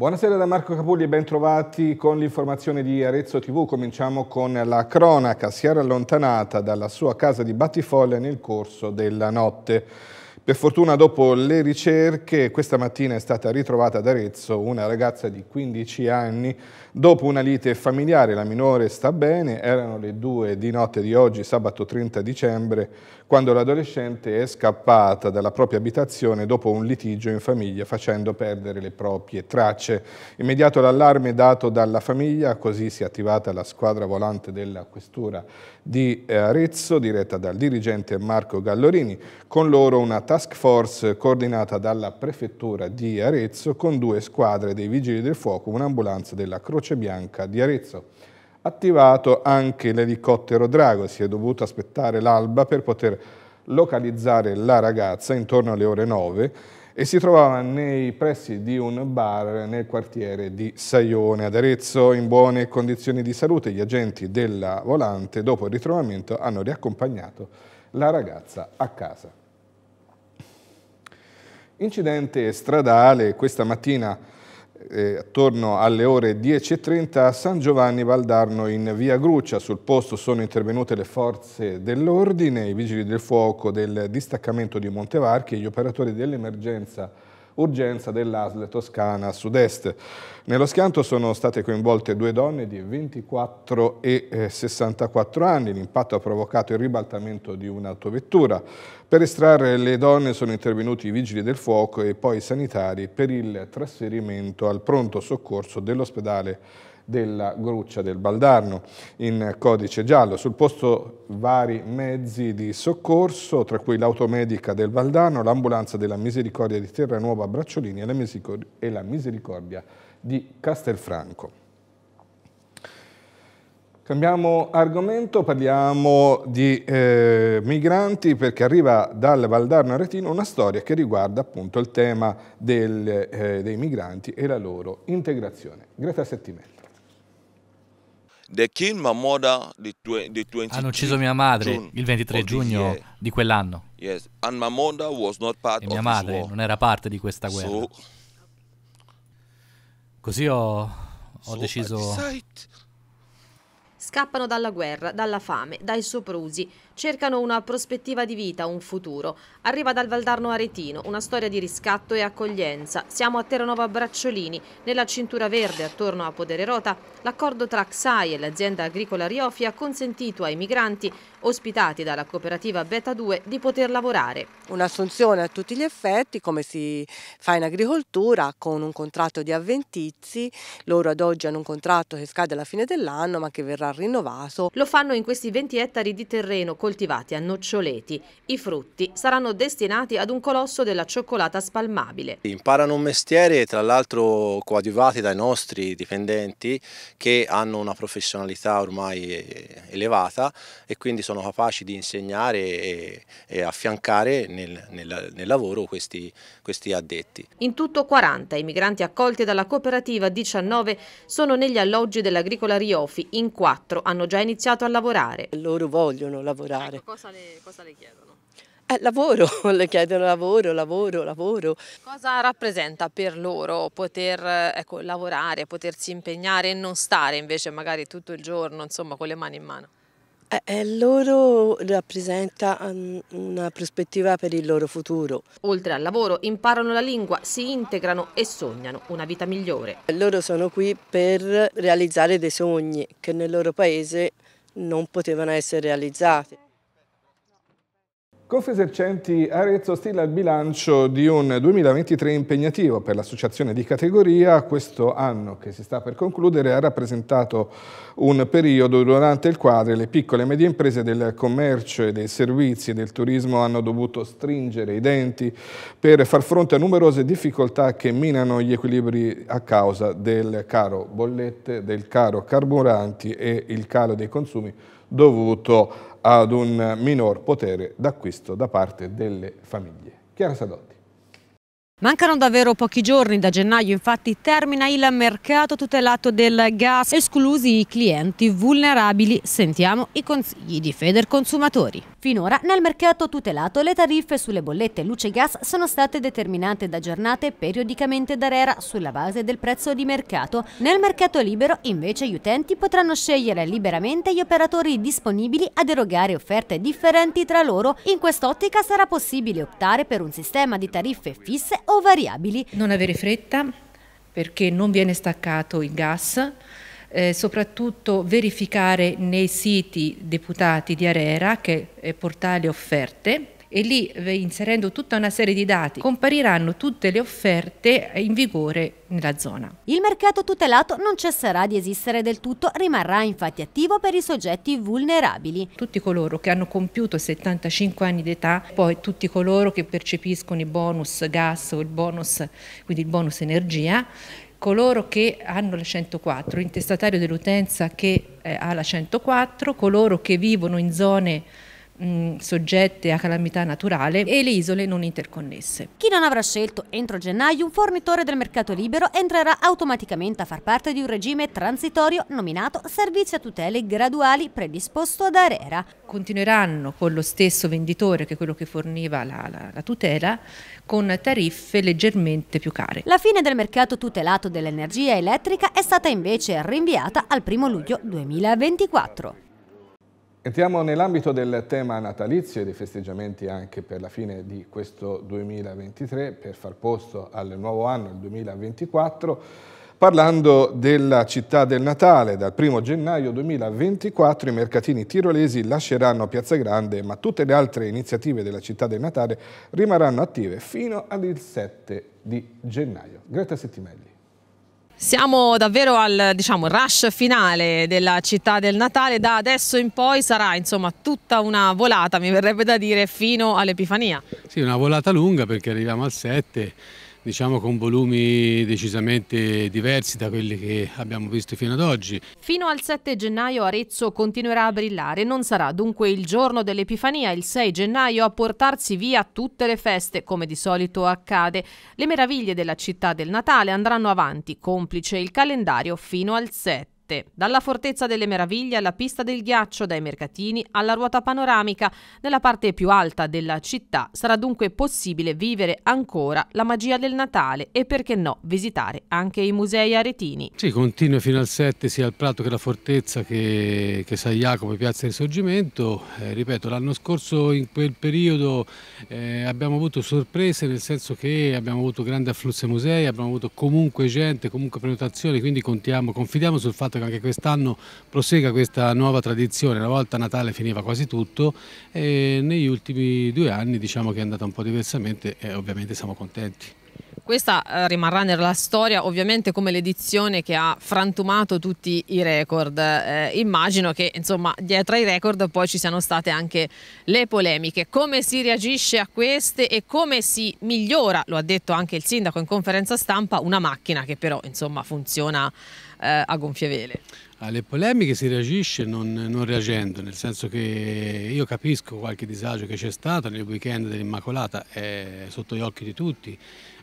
Buonasera da Marco Capulli e bentrovati con l'informazione di Arezzo TV. Cominciamo con la cronaca. Si era allontanata dalla sua casa di Battifolle nel corso della notte. Per fortuna dopo le ricerche questa mattina è stata ritrovata ad Arezzo una ragazza di 15 anni Dopo una lite familiare la minore sta bene, erano le due di notte di oggi, sabato 30 dicembre, quando l'adolescente è scappata dalla propria abitazione dopo un litigio in famiglia facendo perdere le proprie tracce. Immediato l'allarme dato dalla famiglia, così si è attivata la squadra volante della questura di eh, Arezzo, diretta dal dirigente Marco Gallorini, con loro una task force coordinata dalla prefettura di Arezzo con due squadre dei vigili del fuoco, un'ambulanza della Croce Croce Bianca di Arezzo. Attivato anche l'elicottero Drago, si è dovuto aspettare l'alba per poter localizzare la ragazza intorno alle ore 9 e si trovava nei pressi di un bar nel quartiere di Saione ad Arezzo in buone condizioni di salute. Gli agenti della Volante dopo il ritrovamento hanno riaccompagnato la ragazza a casa. Incidente stradale questa mattina eh, attorno alle ore 10.30 a San Giovanni Valdarno in via Gruccia. Sul posto sono intervenute le forze dell'ordine, i vigili del fuoco del distaccamento di Montevarchi e gli operatori dell'emergenza urgenza dell'ASL toscana a sud-est. Nello schianto sono state coinvolte due donne di 24 e 64 eh, anni. L'impatto ha provocato il ribaltamento di un'autovettura. Per estrarre le donne sono intervenuti i vigili del fuoco e poi i sanitari per il trasferimento al pronto soccorso dell'ospedale della Gruccia del Baldarno in codice giallo. Sul posto vari mezzi di soccorso, tra cui l'automedica del Valdarno, l'ambulanza della Misericordia di Terranuova a Bracciolini e la Misericordia di Castelfranco. Cambiamo argomento, parliamo di eh, migranti perché arriva dal Valdarno Aretino una storia che riguarda appunto il tema del, eh, dei migranti e la loro integrazione. Greta Settimelli. They killed my mother the, the 23 Hanno ucciso mia madre il 23 giugno di quell'anno. Yes. And my mother was not part e mia madre non era parte di questa guerra. So, Così ho, ho deciso... Scappano dalla guerra, dalla fame, dai soprusi, cercano una prospettiva di vita, un futuro. Arriva dal Valdarno Aretino, una storia di riscatto e accoglienza. Siamo a Terranova Bracciolini, nella cintura verde attorno a Podere Rota. l'accordo tra XAI e l'azienda agricola Riofi ha consentito ai migranti, ospitati dalla cooperativa Beta 2, di poter lavorare. Un'assunzione a tutti gli effetti, come si fa in agricoltura, con un contratto di avventizi. Loro ad oggi hanno un contratto che scade alla fine dell'anno, ma che verrà rinnovato. Lo fanno in questi 20 ettari di terreno, con coltivati a noccioleti. I frutti saranno destinati ad un colosso della cioccolata spalmabile. Imparano un mestiere, tra l'altro coadiuvati dai nostri dipendenti che hanno una professionalità ormai eh, elevata e quindi sono capaci di insegnare e, e affiancare nel, nel, nel lavoro questi, questi addetti. In tutto 40 i migranti accolti dalla cooperativa 19 sono negli alloggi dell'agricola Riofi, in quattro hanno già iniziato a lavorare. Loro vogliono lavorare fare. Ecco, cosa, le, cosa le chiedono? Eh, lavoro, le chiedono lavoro, lavoro, lavoro. Cosa rappresenta per loro poter ecco, lavorare, potersi impegnare e non stare invece magari tutto il giorno insomma, con le mani in mano? Eh, eh loro rappresenta mm, una prospettiva per il loro futuro. Oltre al lavoro imparano la lingua, si integrano e sognano una vita migliore. Loro sono qui per realizzare dei sogni che nel loro paese non potevano essere realizzati. Confesercenti Arezzo stila il bilancio di un 2023 impegnativo per l'associazione di categoria. Questo anno che si sta per concludere ha rappresentato un periodo durante il quale le piccole e medie imprese del commercio e dei servizi e del turismo hanno dovuto stringere i denti per far fronte a numerose difficoltà che minano gli equilibri a causa del caro bollette, del caro carburanti e il calo dei consumi dovuto ad un minor potere d'acquisto da parte delle famiglie. Chiara Sadotti. Mancano davvero pochi giorni, da gennaio infatti termina il mercato tutelato del gas, esclusi i clienti vulnerabili. Sentiamo i consigli di Feder Consumatori. Finora nel mercato tutelato le tariffe sulle bollette luce e gas sono state determinate da giornate periodicamente da RERA sulla base del prezzo di mercato. Nel mercato libero invece gli utenti potranno scegliere liberamente gli operatori disponibili ad erogare offerte differenti tra loro. In quest'ottica sarà possibile optare per un sistema di tariffe fisse o variabili. Non avere fretta perché non viene staccato il gas, eh, soprattutto verificare nei siti deputati di Arera che eh, portali offerte e lì eh, inserendo tutta una serie di dati compariranno tutte le offerte eh, in vigore nella zona. Il mercato tutelato non cesserà di esistere del tutto, rimarrà infatti attivo per i soggetti vulnerabili. Tutti coloro che hanno compiuto 75 anni d'età, poi tutti coloro che percepiscono i bonus gas o il bonus, quindi il bonus energia, coloro che hanno la 104, l'intestatario dell'utenza che eh, ha la 104, coloro che vivono in zone mh, mm, soggette a calamità naturale e le isole non interconnesse. Chi non avrà scelto entro gennaio un fornitore del mercato libero entrerà automaticamente a far parte di un regime transitorio nominato Servizio a tutele graduali predisposto ad Arera. Continueranno con lo stesso venditore che quello che forniva la, la, la tutela con tariffe leggermente più care. La fine del mercato tutelato dell'energia elettrica è stata invece rinviata al 1 luglio 2024. Entriamo nell'ambito del tema natalizio e dei festeggiamenti anche per la fine di questo 2023 per far posto al nuovo anno, il 2024, parlando della città del Natale. Dal 1 gennaio 2024 i mercatini tirolesi lasceranno Piazza Grande, ma tutte le altre iniziative della città del Natale rimarranno attive fino al 7 di gennaio. Greta Settimelli. Siamo davvero al diciamo, rush finale della città del Natale, da adesso in poi sarà insomma, tutta una volata, mi verrebbe da dire, fino all'Epifania. Sì, una volata lunga perché arriviamo al 7 diciamo con volumi decisamente diversi da quelli che abbiamo visto fino ad oggi. Fino al 7 gennaio Arezzo continuerà a brillare, non sarà dunque il giorno dell'Epifania, il 6 gennaio, a portarsi via tutte le feste, come di solito accade. Le meraviglie della città del Natale andranno avanti, complice il calendario, fino al 7 tratte, dalla Fortezza delle Meraviglie alla pista del ghiaccio, dai mercatini alla ruota panoramica. Nella parte più alta della città sarà dunque possibile vivere ancora la magia del Natale e perché no visitare anche i musei aretini. Sì, continua fino al 7 sia al Prato che la Fortezza che, che San Jacopo e Piazza Risorgimento. Eh, ripeto, l'anno scorso in quel periodo eh, abbiamo avuto sorprese nel senso che abbiamo avuto grande afflusso ai musei, abbiamo avuto comunque gente, comunque prenotazioni, quindi contiamo, confidiamo sul fatto che che anche quest'anno prosegua questa nuova tradizione. Una volta Natale finiva quasi tutto e negli ultimi due anni diciamo che è andata un po' diversamente e ovviamente siamo contenti. Questa eh, rimarrà nella storia ovviamente come l'edizione che ha frantumato tutti i record. Eh, immagino che insomma dietro ai record poi ci siano state anche le polemiche. Come si reagisce a queste e come si migliora, lo ha detto anche il sindaco in conferenza stampa, una macchina che però insomma funziona eh, a gonfie vele? Alle polemiche si reagisce non, non, reagendo, nel senso che io capisco qualche disagio che c'è stato nel weekend dell'Immacolata, è eh, sotto gli occhi di tutti,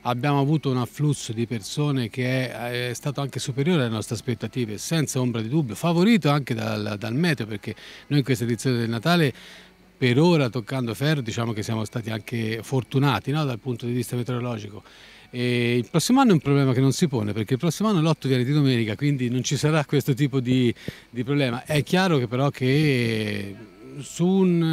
abbiamo avuto un afflusso di persone che è, eh, è, stato anche superiore alle nostre aspettative, senza ombra di dubbio, favorito anche dal, dal meteo, perché noi in questa edizione del Natale per ora toccando ferro diciamo che siamo stati anche fortunati no? dal punto di vista meteorologico. E il prossimo anno è un problema che non si pone perché il prossimo anno l'8 viene di domenica quindi non ci sarà questo tipo di, di problema. È chiaro che però che su un,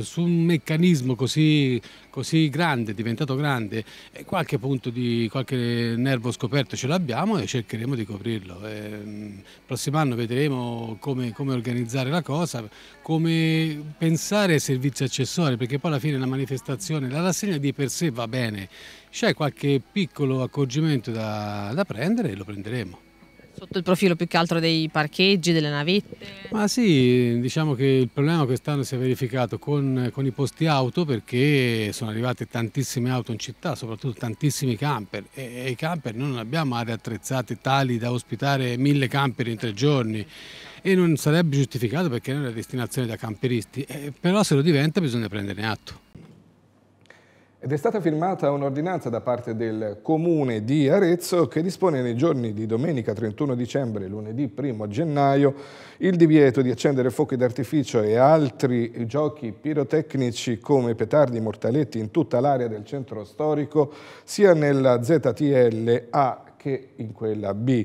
eh, su un meccanismo così, così, grande, diventato grande, eh, qualche punto di qualche nervo scoperto ce l'abbiamo e cercheremo di coprirlo. Il ehm, prossimo anno vedremo come, come, organizzare la cosa, come pensare ai servizi accessori, perché poi alla fine la manifestazione, la rassegna di per sé va bene, c'è qualche piccolo accorgimento da, da prendere e lo prenderemo. Sotto il profilo più che altro dei parcheggi, delle navette? Ma sì, diciamo che il problema quest'anno si è verificato con, con, i posti auto perché sono arrivate tantissime auto in città, soprattutto tantissimi camper e, e i camper noi non abbiamo aree attrezzate tali da ospitare mille camper in tre giorni e non sarebbe giustificato perché non è una destinazione da camperisti, eh, però se lo diventa bisogna prenderne atto. Ed è stata firmata un'ordinanza da parte del Comune di Arezzo che dispone nei giorni di domenica 31 dicembre e lunedì 1 gennaio il divieto di accendere fuochi d'artificio e altri giochi pirotecnici come petardi mortaletti in tutta l'area del centro storico sia nella ZTL A che in quella B.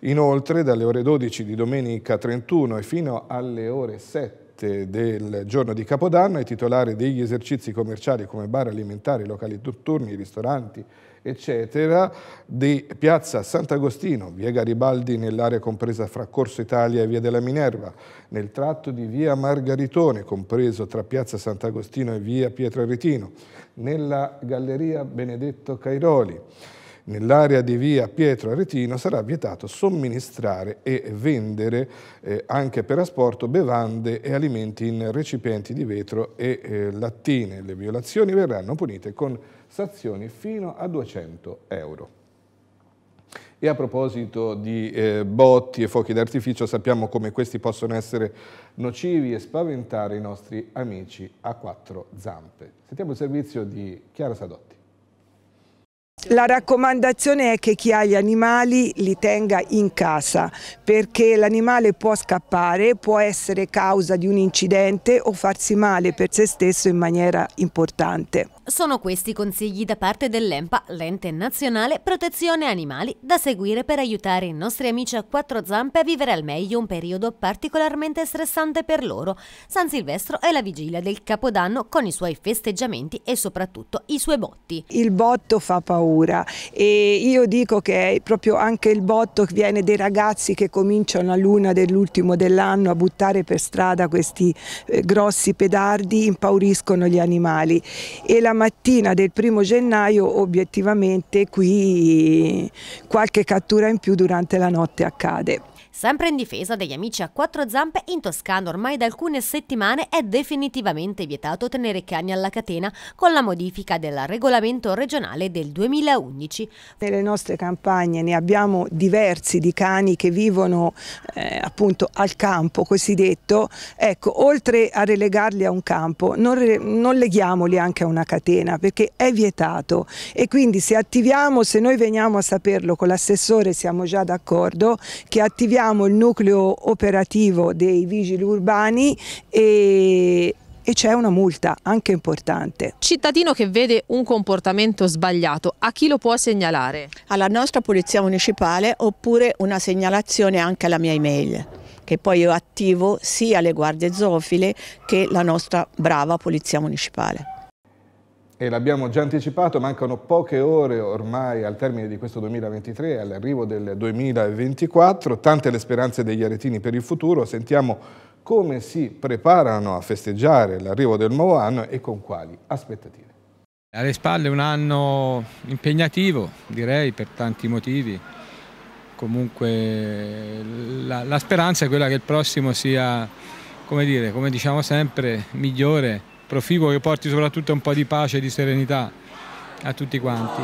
Inoltre dalle ore 12 di domenica 31 e fino alle ore 7 7 del giorno di Capodanno ai titolari degli esercizi commerciali come bar alimentari, locali notturni, ristoranti, eccetera, di Piazza Sant'Agostino, via Garibaldi nell'area compresa fra Corso Italia e via della Minerva, nel tratto di via Margaritone, compreso tra Piazza Sant'Agostino e via Pietro Ritino, nella Galleria Benedetto Cairoli, nell'area di via Pietro Aretino sarà vietato somministrare e vendere eh, anche per asporto bevande e alimenti in recipienti di vetro e eh, lattine. Le violazioni verranno punite con sanzioni fino a 200 euro. E a proposito di eh, botti e fuochi d'artificio, sappiamo come questi possono essere nocivi e spaventare i nostri amici a quattro zampe. Sentiamo il servizio di Chiara Sadotti. La raccomandazione è che chi ha gli animali li tenga in casa perché l'animale può scappare, può essere causa di un incidente o farsi male per se stesso in maniera importante. Sono questi i consigli da parte dell'EMPA, l'ente nazionale protezione animali, da seguire per aiutare i nostri amici a quattro zampe a vivere al meglio un periodo particolarmente stressante per loro. San Silvestro è la vigilia del Capodanno con i suoi festeggiamenti e soprattutto i suoi botti. Il botto fa paura e io dico che è proprio anche il botto che viene dei ragazzi che cominciano a luna dell'ultimo dell'anno a buttare per strada questi eh, grossi pedardi, impauriscono gli animali e la mattina del primo gennaio obiettivamente qui qualche cattura in più durante la notte accade. Sempre in difesa degli amici a quattro zampe, in Toscana ormai da alcune settimane è definitivamente vietato tenere cani alla catena con la modifica del regolamento regionale del 2011. Nelle nostre campagne ne abbiamo diversi di cani che vivono eh, appunto al campo cosiddetto, ecco oltre a relegarli a un campo non, non leghiamoli anche a una catena perché è vietato e quindi se attiviamo, se noi veniamo a saperlo con l'assessore siamo già d'accordo, che attiviamo abbiamo il nucleo operativo dei vigili urbani e e c'è una multa anche importante. Cittadino che vede un comportamento sbagliato, a chi lo può segnalare? Alla nostra Polizia Municipale oppure una segnalazione anche alla mia email che poi io attivo sia le guardie zoofile che la nostra brava Polizia Municipale e l'abbiamo già anticipato, mancano poche ore ormai al termine di questo 2023 e all'arrivo del 2024, tante le speranze degli aretini per il futuro, sentiamo come si preparano a festeggiare l'arrivo del nuovo anno e con quali aspettative. Alle spalle un anno impegnativo, direi, per tanti motivi. Comunque la, la speranza è quella che il prossimo sia, come, dire, come diciamo sempre, migliore proficuo che porti soprattutto un po' di pace e di serenità a tutti quanti.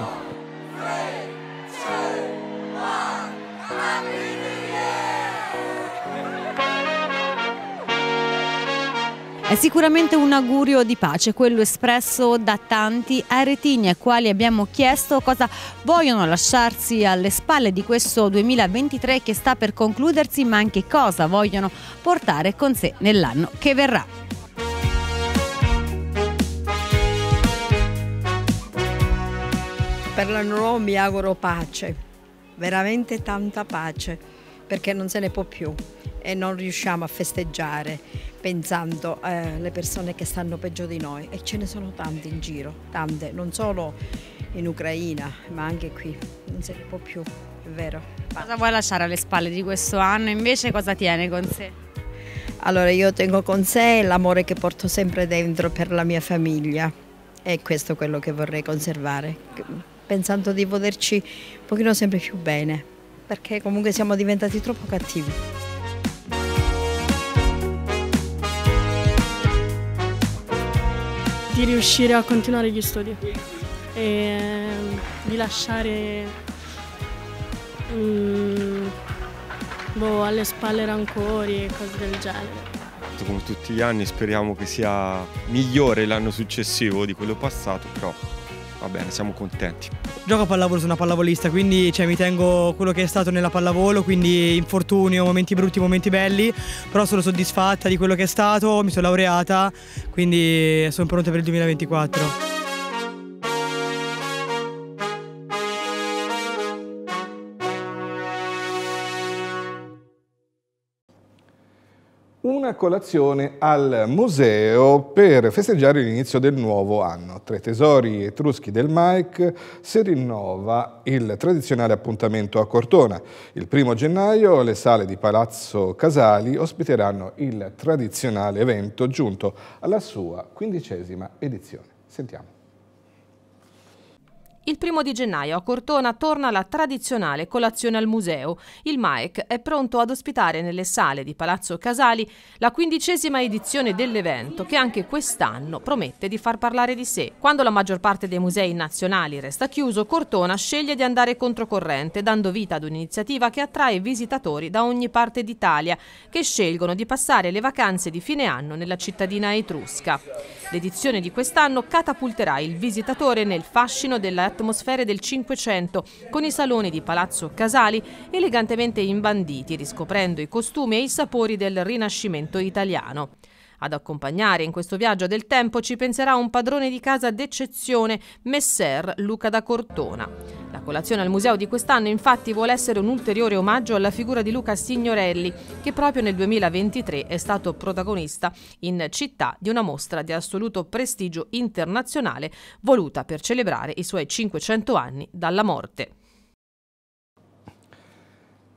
È sicuramente un augurio di pace, quello espresso da tanti aretini ai quali abbiamo chiesto cosa vogliono lasciarsi alle spalle di questo 2023 che sta per concludersi, ma anche cosa vogliono portare con sé nell'anno che verrà. per l'anno nuovo mi auguro pace, veramente tanta pace, perché non se ne può più e non riusciamo a festeggiare pensando alle eh, persone che stanno peggio di noi e ce ne sono tante in giro, tante, non solo in Ucraina ma anche qui, non se ne può più, è vero. Pace. Cosa vuoi lasciare alle spalle di questo anno invece cosa tiene con sé? Allora io tengo con sé l'amore che porto sempre dentro per la mia famiglia e questo è quello che vorrei conservare pensando di poterci un pochino sempre più bene, perché comunque siamo diventati troppo cattivi. Di riuscire a continuare gli studi e ehm, di lasciare mm, boh, alle spalle rancori e cose del genere come tutti gli anni speriamo che sia migliore l'anno successivo di quello passato, però va bene, siamo contenti. Gioco a pallavolo, sono una pallavolista, quindi cioè, mi tengo quello che è stato nella pallavolo, quindi infortunio, momenti brutti, momenti belli, però sono soddisfatta di quello che è stato, mi sono laureata, quindi sono pronta per il 2024. una colazione al museo per festeggiare l'inizio del nuovo anno. Tra i tesori etruschi del Mike si rinnova il tradizionale appuntamento a Cortona. Il primo gennaio le sale di Palazzo Casali ospiteranno il tradizionale evento giunto alla sua quindicesima edizione. Sentiamo. Il primo di gennaio a Cortona torna la tradizionale colazione al museo. Il MAEC è pronto ad ospitare nelle sale di Palazzo Casali la quindicesima edizione dell'evento che anche quest'anno promette di far parlare di sé. Quando la maggior parte dei musei nazionali resta chiuso, Cortona sceglie di andare controcorrente dando vita ad un'iniziativa che attrae visitatori da ogni parte d'Italia che scelgono di passare le vacanze di fine anno nella cittadina etrusca. L'edizione di quest'anno catapulterà il visitatore nel fascino della atmosfere del Cinquecento, con i saloni di Palazzo Casali elegantemente imbanditi, riscoprendo i costumi e i sapori del Rinascimento italiano. Ad accompagnare in questo viaggio del tempo ci penserà un padrone di casa d'eccezione, Messer Luca da Cortona. La colazione al museo di quest'anno infatti vuole essere un ulteriore omaggio alla figura di Luca Signorelli, che proprio nel 2023 è stato protagonista in città di una mostra di assoluto prestigio internazionale voluta per celebrare i suoi 500 anni dalla morte.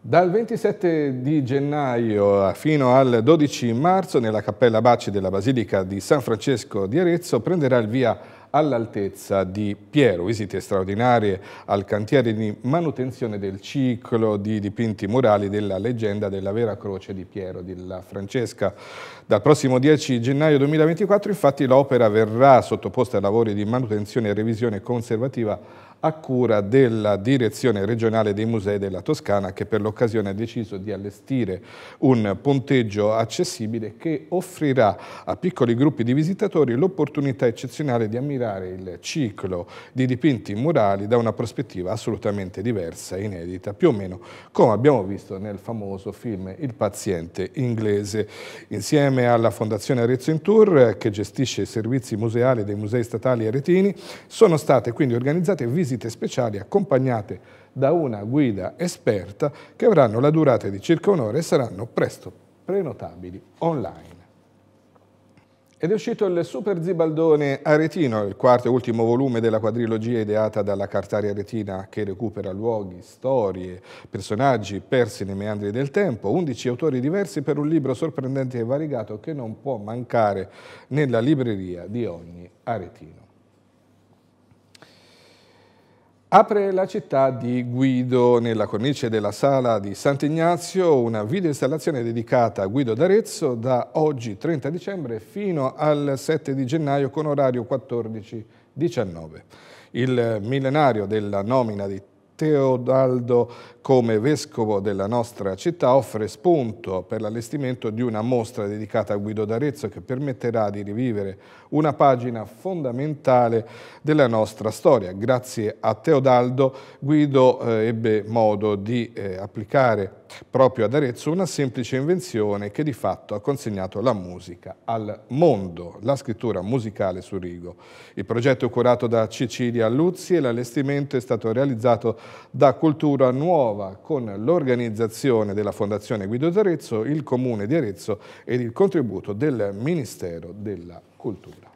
Dal 27 di gennaio fino al 12 marzo nella Cappella Baci della Basilica di San Francesco di Arezzo prenderà il via all'altezza di Piero, visite straordinarie al cantiere di manutenzione del ciclo di dipinti murali della leggenda della vera croce di Piero della Francesca. Dal prossimo 10 gennaio 2024 infatti l'opera verrà sottoposta a lavori di manutenzione e revisione conservativa a cura della Direzione regionale dei musei della Toscana che per l'occasione ha deciso di allestire un ponteggio accessibile che offrirà a piccoli gruppi di visitatori l'opportunità eccezionale di ammirare il ciclo di dipinti murali da una prospettiva assolutamente diversa e inedita, più o meno come abbiamo visto nel famoso film Il paziente inglese. Insieme alla Fondazione Arezzo in Tour, che gestisce i servizi museali dei musei statali aretini, sono state quindi organizzate visite visite speciali accompagnate da una guida esperta che avranno la durata di circa un'ora e saranno presto prenotabili online. Ed è uscito il Super Zibaldone Aretino, il quarto e ultimo volume della quadrilogia ideata dalla Cartaria Aretina che recupera luoghi, storie, personaggi persi nei meandri del tempo, 11 autori diversi per un libro sorprendente e variegato che non può mancare nella libreria di ogni aretino. Apre la città di Guido, nella cornice della sala di Sant'Ignazio, una videoinstallazione dedicata a Guido d'Arezzo da oggi 30 dicembre fino al 7 di gennaio con orario 14-19. Il millenario della nomina di Teodaldo come vescovo della nostra città offre spunto per l'allestimento di una mostra dedicata a Guido d'Arezzo che permetterà di rivivere una pagina fondamentale della nostra storia. Grazie a Teodaldo Guido eh, ebbe modo di eh, applicare proprio ad Arezzo una semplice invenzione che di fatto ha consegnato la musica al mondo, la scrittura musicale su rigo. Il progetto è curato da Cecilia Luzzi e l'allestimento è stato realizzato da Cultura Nuova con l'organizzazione della Fondazione Guido d'Arezzo, il Comune di Arezzo ed il contributo del Ministero della cultura.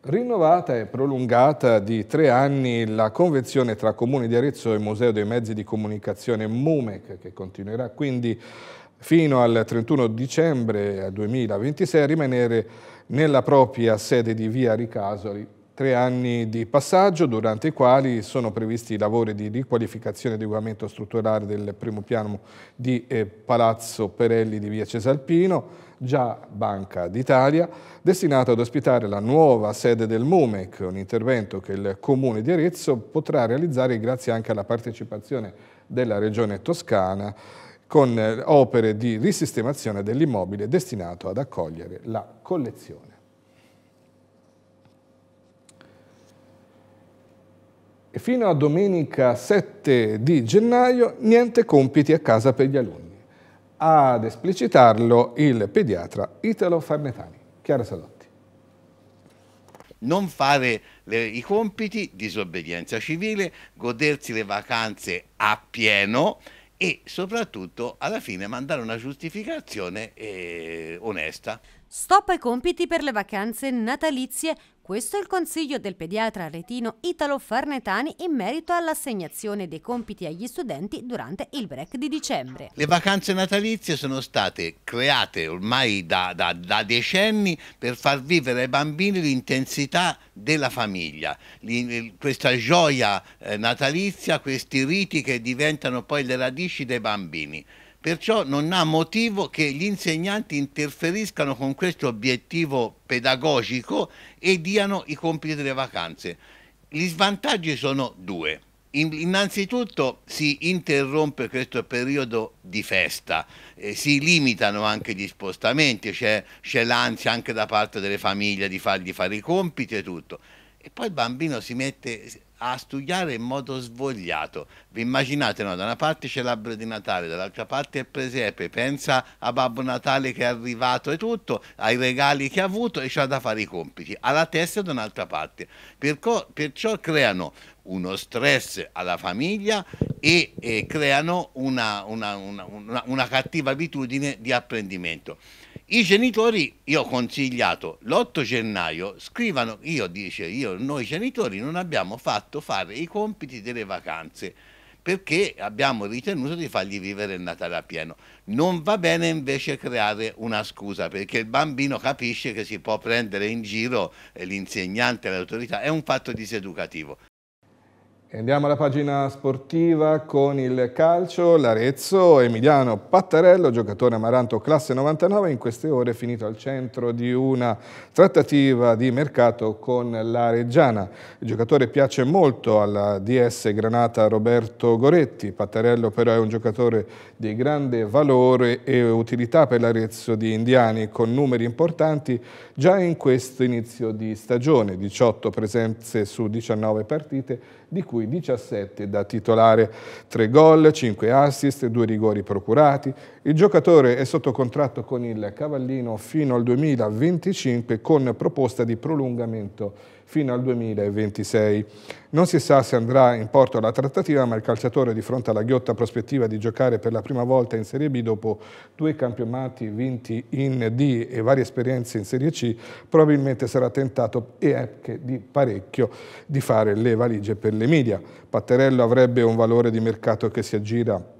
Rinnovata e prolungata di tre anni la convenzione tra Comune di Arezzo e Museo dei Mezzi di Comunicazione MUMEC, che continuerà quindi fino al 31 dicembre 2026 a rimanere nella propria sede di Via Ricasoli. Tre anni di passaggio durante i quali sono previsti i lavori di riqualificazione e adeguamento strutturale del primo piano di eh, Palazzo Perelli di Via Cesalpino, già Banca d'Italia, destinato ad ospitare la nuova sede del MUMEC, un intervento che il Comune di Arezzo potrà realizzare grazie anche alla partecipazione della Regione Toscana con eh, opere di risistemazione dell'immobile destinato ad accogliere la collezione. E fino a domenica 7 di gennaio niente compiti a casa per gli alunni ad esplicitarlo il pediatra Italo Farnetani. Chiara Salotti. Non fare le, i compiti, disobbedienza civile, godersi le vacanze a pieno e soprattutto alla fine mandare una giustificazione eh, onesta. Stop ai compiti per le vacanze natalizie questo è il consiglio del pediatra retino Italo Farnetani in merito all'assegnazione dei compiti agli studenti durante il break di dicembre. Le vacanze natalizie sono state create ormai da, da, da decenni per far vivere ai bambini l'intensità della famiglia, questa gioia eh, natalizia, questi riti che diventano poi le radici dei bambini. Perciò non ha motivo che gli insegnanti interferiscano con questo obiettivo pedagogico e diano i compiti delle vacanze. Gli svantaggi sono due. Innanzitutto si interrompe questo periodo di festa, eh, si limitano anche gli spostamenti, c'è, l'ansia anche da parte delle famiglie di fargli fare i compiti e tutto. E poi il bambino si mette a studiare in modo svogliato. Vi immaginate, no? da una parte c'è l'albero di Natale, dall'altra parte il presepe, pensa a Babbo Natale che è arrivato e tutto, ai regali che ha avuto e c'ha da fare i compiti, alla testa da un'altra parte. Perciò, perciò creano uno stress alla famiglia e, e creano una, una, una, una cattiva abitudine di apprendimento. I genitori, io ho consigliato l'8 gennaio, scrivano, io dice, io, noi genitori non abbiamo fatto fare i compiti delle vacanze perché abbiamo ritenuto di fargli vivere il Natale a pieno. Non va bene invece creare una scusa perché il bambino capisce che si può prendere in giro l'insegnante, l'autorità, è un fatto diseducativo. Andiamo alla pagina sportiva con il calcio, l'Arezzo, Emiliano Pattarello, giocatore amaranto classe 99, in queste ore è finito al centro di una trattativa di mercato con la Reggiana. Il giocatore piace molto alla DS Granata Roberto Goretti, Pattarello però è un giocatore di grande valore e utilità per l'Arezzo di Indiani, con numeri importanti già in questo inizio di stagione, 18 presenze su 19 partite, di cui 17 da titolare, 3 gol, 5 assist, 2 rigori procurati. Il giocatore è sotto contratto con il Cavallino fino al 2025 con proposta di prolungamento fino al 2026. Non si sa se andrà in porto la trattativa, ma il calciatore di fronte alla ghiotta prospettiva di giocare per la prima volta in Serie B dopo due campionati vinti in D e varie esperienze in Serie C, probabilmente sarà tentato e anche di parecchio di fare le valigie per le media. Patterello avrebbe un valore di mercato che si aggira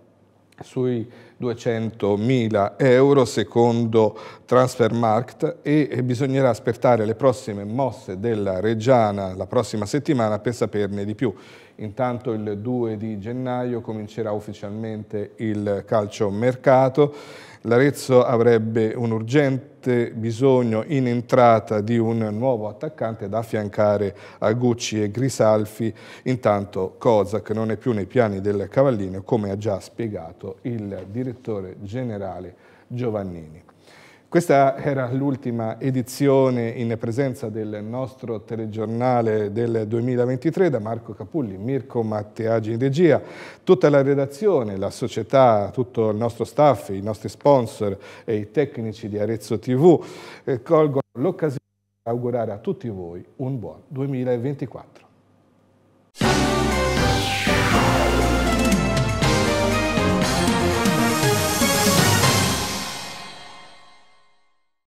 sui 200.000 euro secondo Transfermarkt e bisognerà aspettare le prossime mosse della Reggiana la prossima settimana per saperne di più. Intanto il 2 di gennaio comincerà ufficialmente il calciomercato l'Arezzo avrebbe un urgente bisogno in entrata di un nuovo attaccante da affiancare a Gucci e Grisalfi, intanto cosa che non è più nei piani del Cavallino, come ha già spiegato il direttore generale Giovannini. Questa era l'ultima edizione in presenza del nostro telegiornale del 2023 da Marco Capulli, Mirko Matteagi in regia, tutta la redazione, la società, tutto il nostro staff, i nostri sponsor e i tecnici di Arezzo TV eh, colgono l'occasione per augurare a tutti voi un buon 2024.